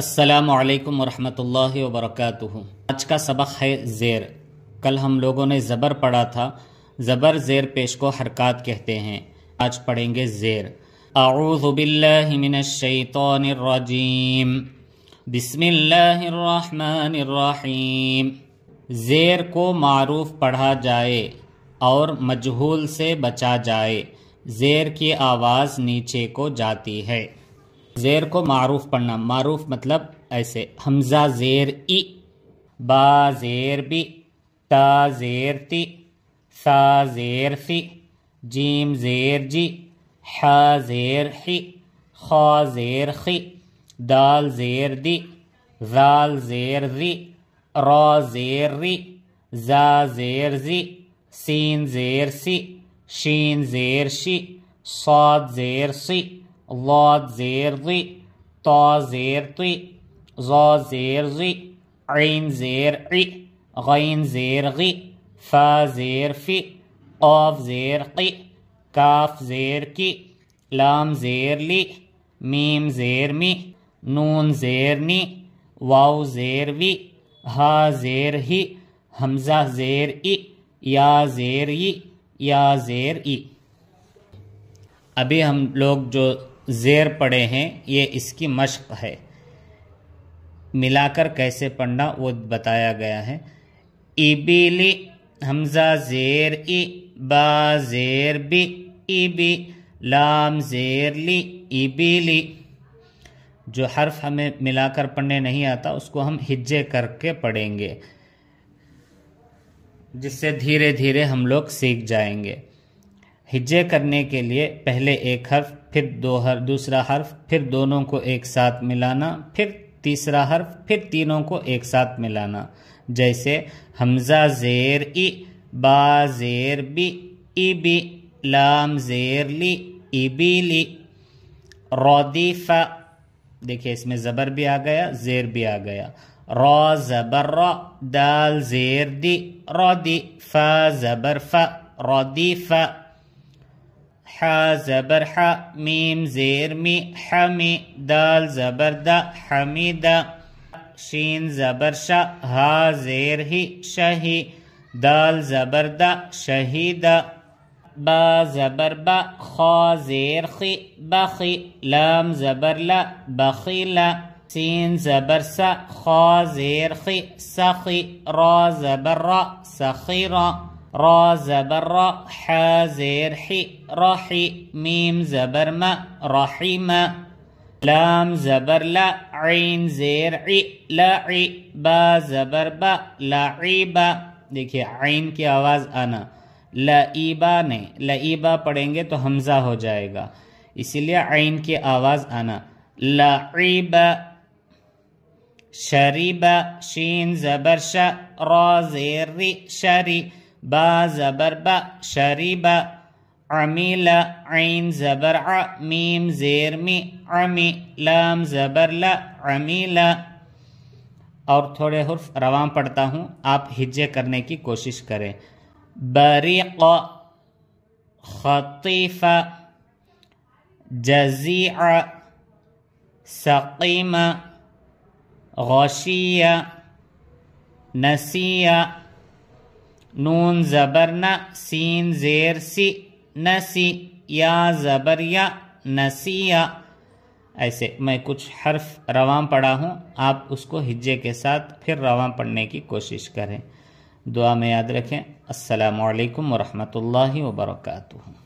السلام علیکم ورحمۃ اللہ وبرکاتہ آج کا سبق ہے زیر کل ہم لوگوں نے زبر پڑھا تھا زبر زیر پیش کو حرکات کہتے ہیں آج پڑھیں گے زیر اعوذ باللہ من الشیطان الرجیم بسم اللہ الرحمن الرحیم زیر کو معروف پڑھا جائے اور مجہول سے بچا جائے زیر کی آواز نیچے کو جاتی ہے زیر کو معروف پڑھنا معروف مطلب ایسے حمزہ زیر ای با زیر بی تا زیر زیر تی سا سی جیم زیر جی حا حی خا خی دال زیر دی زال زیر ری زا زیر زیر زی سین سی شین زیر شی صاد زیر سی زیر زیر تا طی زا زیر ضی عین زیر عی غین زیر غی فا زیر فی قاف زیر قی کاف زیر کی لام زیر لی میم زیر می نون زیر نی واو زیر وی ہا زیر ہی حمزہ زیر ای یا زیر ای یا زیر ای ابھی ہم لوگ جو زیر پڑے ہیں یہ اس کی مشق ہے ملا کر کیسے پڑھنا وہ بتایا گیا ہے ای حمزہ زیر ای با زیر بی ای بی لام زیر لی ایبیلی جو حرف ہمیں ملا کر پڑھنے نہیں آتا اس کو ہم ہجے کر کے پڑھیں گے جس سے دھیرے دھیرے ہم لوگ سیکھ جائیں گے ہجے کرنے کے لیے پہلے ایک حرف پھر دو حرف دوسرا حرف پھر دونوں کو ایک ساتھ ملانا پھر تیسرا حرف پھر تینوں کو ایک ساتھ ملانا جیسے حمزہ زیر ای با زیر بی ای بی لام زیر لی ای بی لی فا دیکھیے اس میں زبر بھی آ گیا زیر بھی آ گیا را زبر را دال زیر فا را دی فا ح زبر ح میم زیر می حمی دال زبر دا حمیدا شین زبر ش ها زیر هی شهی دال زبر دا شهیدا با زبر با خا زیر خی بخی لام زبر لا بخیلا سین زبر س خا زیر خی سخی را زبر را سخیرا را را زبر زبر ح زیر حی میم ما رحیم لام زبر لا عین زیر عی لعی با زبر با لعیبا دیکھیے عین کی آواز آنا لعیبا نے لعیبا پڑھیں گے تو حمزہ ہو جائے گا اسی لیے عین کی آواز آنا لعیبا شریبا شین زبر شا را زیر ری شری با زبر عمیل عین زبر ع میم زیر می عمی لام زبر لہ امیلہ اور تھوڑے حرف رواں پڑھتا ہوں آپ ہجے کرنے کی کوشش کریں بریق خطیف جزیع سقیم غشی نسیہ نون زبر نہ سین زیر سی نسی یا زبر یا نسیا ایسے میں کچھ حرف رواں پڑھا ہوں آپ اس کو ہجے کے ساتھ پھر رواں پڑھنے کی کوشش کریں دعا میں یاد رکھیں السلام علیکم ورحمۃ اللہ وبرکاتہ